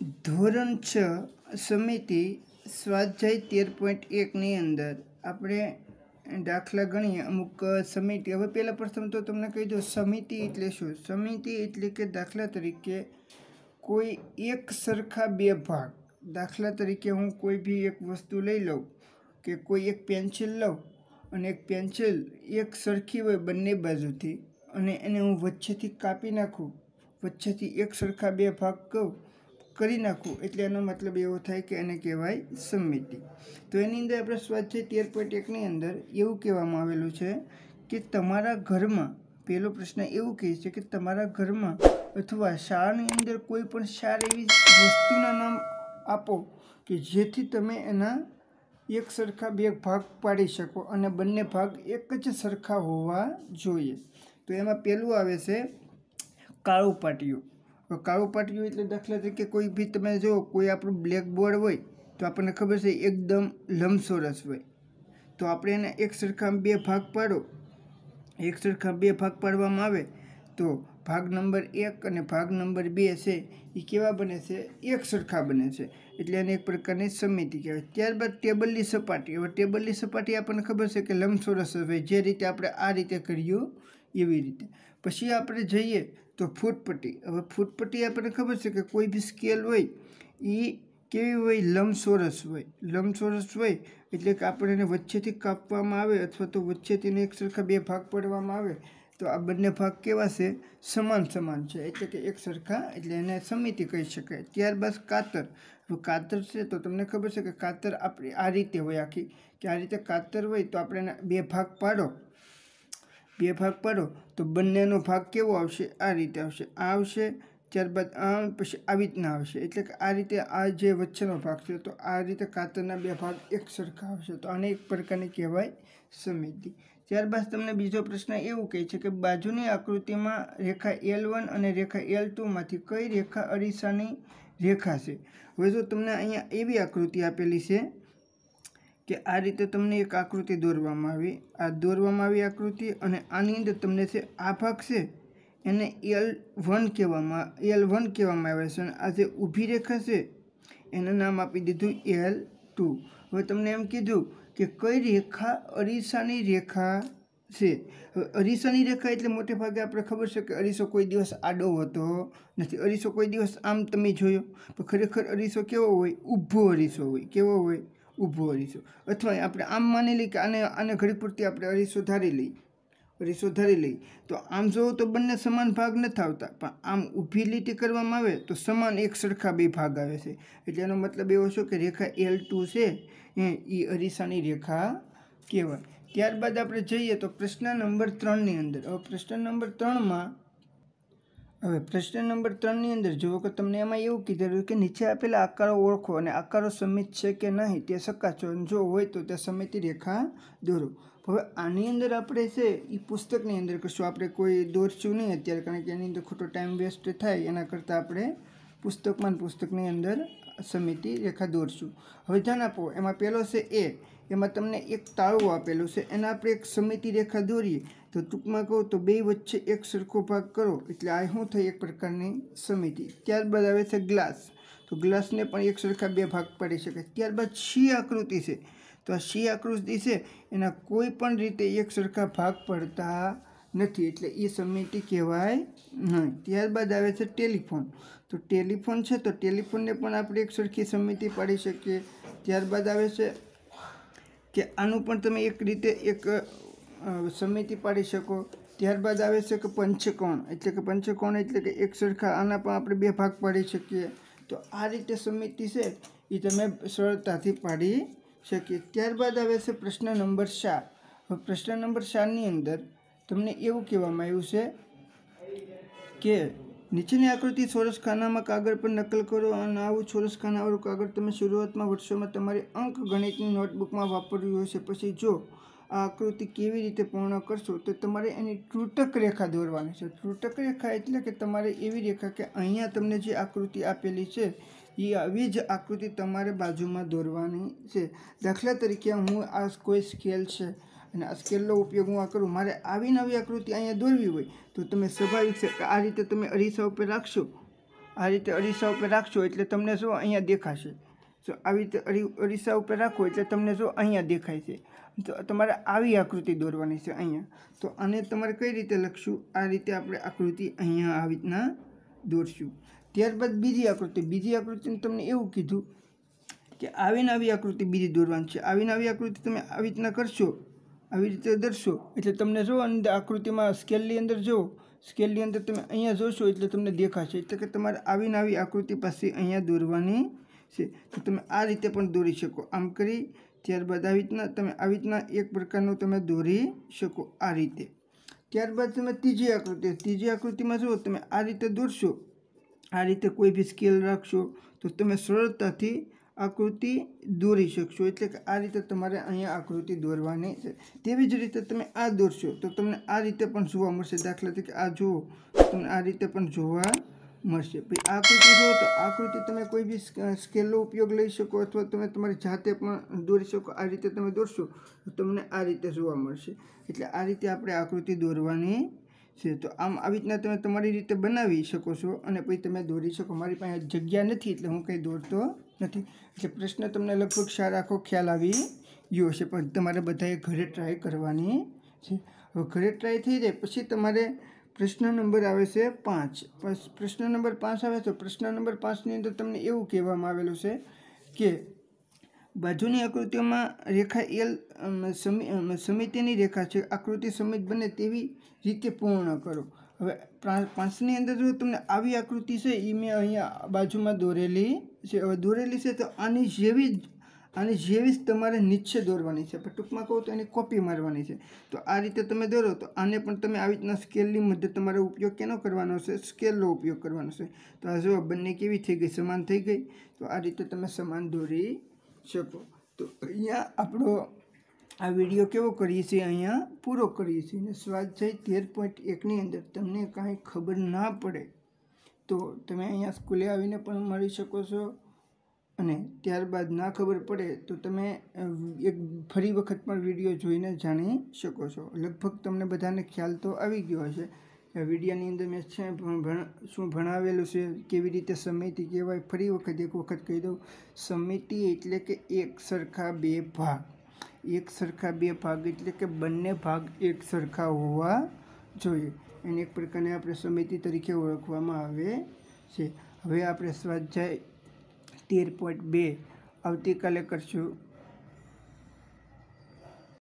ધોરણ છ સમિતિ સ્વાધ્યાય તેર પોઈન્ટ એકની અંદર આપણે દાખલા ગણીએ અમુક સમિતિ હવે પહેલાં પ્રથમ તો તમને કહી દઉં સમિતિ એટલે શું સમિતિ એટલે કે દાખલા તરીકે કોઈ એક સરખા બે ભાગ દાખલા તરીકે હું કોઈ બી એક વસ્તુ લઈ લઉં કે કોઈ એક પેન્સિલ લઉં અને એક પેન્સિલ એક સરખી હોય બંને બાજુથી અને એને હું વચ્ચેથી કાપી નાખું વચ્ચેથી એક સરખા બે ભાગ કહું કરી નાખવું એટલે એનો મતલબ એવો થાય કે એને કહેવાય સમિતિ તો એની અંદર આપણે સ્વાધ્યાય તેર પોઈન્ટ એકની અંદર એવું કહેવામાં આવેલું છે કે તમારા ઘરમાં પહેલો પ્રશ્ન એવું કહે છે કે તમારા ઘરમાં અથવા શાળાની અંદર કોઈ પણ સારી એવી વસ્તુના નામ આપો કે જેથી તમે એના એક સરખા બે ભાગ પાડી શકો અને બંને ભાગ એક જ સરખા હોવા જોઈએ તો એમાં પહેલું આવે છે કાળું પાટિયું કાળું પાટિયું એટલે દાખલા તરીકે કોઈ બી તમે જો કોઈ આપણું બ્લેકબોર્ડ હોય તો આપણને ખબર છે એકદમ લંબસોરસ હોય તો આપણે એને એક સરખામાં બે ભાગ પાડો એક સરખા બે ભાગ પાડવામાં આવે તો ભાગ નંબર એક અને ભાગ નંબર બે છે એ કેવા બને છે એક સરખા બને છે એટલે એને એક પ્રકારની સમિતિ કહેવાય ત્યારબાદ ટેબલની સપાટી હવે ટેબલની સપાટી આપણને ખબર છે કે લંબસોરસ હોય જે રીતે આપણે આ રીતે કર્યું એવી રીતે પછી આપણે જઈએ તો ફૂટપટ્ટી હવે ફૂટપટ્ટી આપણને ખબર છે કે કોઈ બી સ્કેલ હોય એ કેવી હોય લંબચોરસ હોય લંબચોરસ હોય એટલે કે આપણે એને વચ્ચેથી કાપવામાં આવે અથવા તો વચ્ચેથી એને સરખા બે ભાગ પાડવામાં આવે તો આ બંને ભાગ કેવા છે સમાન સમાન છે એટલે કે એક સરખા એટલે એને સમિતિ કહી શકાય ત્યારબાદ કાતર કાતર છે તો તમને ખબર છે કે કાતર આપણી આ રીતે હોય આખી કે આ રીતે કાતર હોય તો આપણે એને બે ભાગ પાડો બે ભાગ પાડો તો બંનેનો ભાગ કેવો આવશે આ રીતે આવશે આ આવશે ત્યારબાદ આ પછી આવી રીતના આવશે એટલે કે આ રીતે આ જે વચ્ચેનો ભાગ છે તો આ રીતે કાતરના બે ભાગ એક સરખા આવશે તો આને એક પ્રકારની કહેવાય સમિતિ ત્યારબાદ તમને બીજો પ્રશ્ન એવું કહે છે કે બાજુની આકૃતિમાં રેખા એલ વન અને રેખા એલ ટુમાંથી કઈ રેખા અરીસાની રેખા છે હવે જો તમને અહીંયા એવી આકૃતિ આપેલી છે કે આ રીતે તમને એક આકૃતિ દોરવામાં આવી આ દોરવામાં આવી આકૃતિ અને આની અંદર તમને છે આ ભાગ છે એને એલ વન કહેવામાં એલ વન કહેવામાં આવે છે અને આ જે ઊભી રેખા છે એનું નામ આપી દીધું એલ ટુ હવે તમને એમ કીધું કે કઈ રેખા અરીસાની રેખા છે હવે અરીસાની રેખા એટલે મોટે ભાગે આપણે ખબર છે કે અરીસો કોઈ દિવસ આડો હોતો નથી અરીસો કોઈ દિવસ આમ તમે જોયો પણ ખરેખર અરીસો કેવો હોય ઊભો અરીસો હોય કેવો હોય ઊભો અરીસો અથવા આપણે આમ માની લઈએ કે આને આને ઘડી પૂરતી આપણે અરીસો ધારી લઈએ અરીસો ધારી લઈએ તો આમ જોવો તો બંને સમાન ભાગ નથી આવતા પણ આમ ઊભી લીટી કરવામાં આવે તો સમાન એક સરખા બે ભાગ આવે છે એટલે એનો મતલબ એવો છે કે રેખા એલ ટુ છે એ અરીસાની રેખા કહેવાય ત્યારબાદ આપણે જઈએ તો પ્રશ્ન નંબર ત્રણની અંદર હવે પ્રશ્ન નંબર ત્રણમાં હવે પ્રશ્ન નંબર ત્રણની અંદર જુઓ કે તમને એમાં એવું કીધેલું કે નીચે આપેલા આકારો ઓળખો અને આકારો સમિત છે કે નહીં તે ચકાસો જો હોય તો તે સમિતિ રેખા દોરો હવે આની અંદર આપણે છે એ પુસ્તકની અંદર કરશું આપણે કોઈ દોરશું નહીં અત્યારે કારણ કે એની અંદર ખોટો ટાઈમ વેસ્ટ થાય એના કરતાં આપણે પુસ્તકમાં પુસ્તકની અંદર સમિતિ રેખા દોરશું હવે ધ્યાન આપો એમાં પહેલો છે એ એમાં તમને એક તાળું આપેલું છે એના આપણે એક સમિતિ રેખા દોરીએ તો ટૂંકમાં કહું તો બે વચ્ચે એક સરખો ભાગ કરો એટલે આ શું થઈ એક પ્રકારની સમિતિ ત્યારબાદ આવે છે ગ્લાસ તો ગ્લાસને પણ એક સરખા બે ભાગ પાડી શકે ત્યારબાદ શી આકૃતિ છે તો આ શી આકૃતિ છે એના કોઈ પણ રીતે એક સરખા ભાગ પડતા નથી એટલે એ સમિતિ કહેવાય નહીં ત્યારબાદ આવે છે ટેલિફોન તો ટેલિફોન છે તો ટેલિફોનને પણ આપણે એક સરખી સમિતિ પાડી શકીએ ત્યારબાદ આવે છે કે આનું પણ તમે એક રીતે એક સમિતિ પાડી શકો ત્યારબાદ આવે છે કે પંચકોણ એટલે કે પંચકોણ એટલે કે એક સરખા આના પણ આપણે બે ભાગ પાડી શકીએ તો આ રીતે સમિતિ છે એ તમે સરળતાથી પાડી શકીએ ત્યારબાદ આવે છે પ્રશ્ન નંબર ચાર પ્રશ્ન નંબર ચારની અંદર તમને એવું કહેવામાં આવ્યું છે કે નીચેની આકૃતિ સોરસખાનામાં કાગળ પર નકલ કરો અને આવું સોરસખાનાવાળું કાગળ તમે શરૂઆતમાં વર્ષોમાં તમારી અંક ગણિતની નોટબુકમાં વાપર્યું હશે પછી જો આ આકૃતિ કેવી રીતે પૂર્ણ કરશો તો તમારે એની ત્રુટક રેખા દોરવાની છે ત્રુટક રેખા એટલે કે તમારે એવી રેખા કે અહીંયા તમને જે આકૃતિ આપેલી છે એ આવી જ આકૃતિ તમારે બાજુમાં દોરવાની છે દાખલા તરીકે હું આ કોઈ સ્કેલ છે અને આ સ્કેલનો ઉપયોગ હું આ કરું મારે આવી નવી આકૃતિ અહીંયા દોરવી હોય તો તમે સ્વાભાવિક છે કે આ રીતે તમે અરીસા ઉપર રાખશો આ રીતે અરીસા ઉપર રાખશો એટલે તમને શું અહીંયા દેખાશે સો આવી રીતે અરીસા ઉપર રાખો એટલે તમને શું અહીંયા દેખાય છે તો તમારે આવી આકૃતિ દોરવાની છે અહીંયા તો આને તમારે કઈ રીતે લખશું આ રીતે આપણે આકૃતિ અહીંયા આવી રીતના દોરશું ત્યારબાદ બીજી આકૃતિ બીજી આકૃતિને તમને એવું કીધું કે આવી નવી આકૃતિ બીજી દોરવાની છે આવી નવી આકૃતિ તમે આવી રીતના કરશો આવી રીતે દર્શો એટલે તમને જો અંદર આકૃતિમાં સ્કેલની અંદર જો સ્કેલની અંદર તમે અહીંયા જોશો એટલે તમને દેખાશે એટલે કે તમારે આવીને આવી આકૃતિ પાસે અહીંયા દોરવાની છે તો તમે આ રીતે પણ દોરી શકો આમ કરી ત્યારબાદ આવી રીતના તમે આવી રીતના એક પ્રકારનું તમે દોરી શકો આ રીતે ત્યારબાદ તમે ત્રીજી આકૃતિ ત્રીજી આકૃતિમાં જુઓ તમે આ રીતે દોરશો આ રીતે કોઈ બી સ્કેલ રાખશો તો તમે સરળતાથી આકૃતિ દોરી શકશો એટલે કે આ રીતે તમારે અહીંયા આકૃતિ દોરવાની છે તેવી જ રીતે તમે આ દોરશો તો તમને આ રીતે પણ જોવા મળશે દાખલા તરીકે આ જુઓ તમને આ રીતે પણ જોવા મળશે પછી આકૃતિ જુઓ તો આકૃતિ તમે કોઈ બી સ્કેલનો ઉપયોગ લઈ શકો અથવા તમે તમારી જાતે પણ દોરી શકો આ રીતે તમે દોરશો તો તમને આ રીતે જોવા મળશે એટલે આ રીતે આપણે આકૃતિ દોરવાની છે તો આમ આવી રીતના તમે તમારી રીતે બનાવી શકો છો અને પછી તમે દોરી શકો મારી પાસે જગ્યા નથી એટલે હું કંઈ દોરતો નથી એટલે પ્રશ્ન તમને લગભગ સારા આખો ખ્યાલ આવી ગયો હશે પણ તમારે બધાએ ઘરે ટ્રાય કરવાની છે હવે ઘરે ટ્રાય થઈ જાય પછી તમારે પ્રશ્ન નંબર આવે છે પાંચ પ્રશ્ન નંબર પાંચ આવે તો પ્રશ્ન નંબર પાંચની અંદર તમને એવું કહેવામાં આવેલું છે કે બાજુની આકૃતિઓમાં રેખા એલ સમિતિની રેખા છે આકૃતિ સમિત બને તેવી રીતે પૂર્ણ કરો હવે પાંચની અંદર જો તમને આવી આકૃતિ છે એ મેં અહીંયા બાજુમાં દોરેલી દોરેલી છે તો આની જેવી જ આની જેવી જ તમારે નીચે દોરવાની છે પણ ટૂંકમાં કહું તો એની કોપી મારવાની છે તો આ રીતે તમે દોરો તો આને પણ તમે આવી રીતના સ્કેલની મદદ તમારે ઉપયોગ કેનો કરવાનો છે સ્કેલનો ઉપયોગ કરવાનો છે તો આ જો બંને કેવી થઈ ગઈ સમાન થઈ ગઈ તો આ રીતે તમે સમાન દોરી શકો તો અહીંયા આપણો આ વિડીયો કેવો કરીએ છીએ અહીંયા પૂરો કરીએ છીએ અને સ્વાદ સ્વાધ્યાય તેર પોઈન્ટ એકની અંદર તમને કાંઈ ખબર ના પડે તો તમે અહીંયા સ્કૂલે આવીને પણ મળી શકો છો અને ત્યારબાદ ના ખબર પડે તો તમે એક ફરી વખત પણ વિડીયો જોઈને જાણી શકો છો લગભગ તમને બધાને ખ્યાલ તો આવી ગયો હશે કે વિડીયાની અંદર મેં છે શું ભણાવેલું છે કેવી રીતે સમિતિ કહેવાય ફરી વખત એક વખત કહી દઉં સમિતિ એટલે કે એક સરખા બે ભાગ એક સરખા બે ભાગ એટલે કે બંને ભાગ એક સરખા હોવા જોઈએ એને એક પ્રકારની આપણે સમિતિ તરીકે ઓળખવામાં આવે છે હવે આપણે સ્વાધ્યાય તેર પોઈન્ટ બે આવતીકાલે કરશું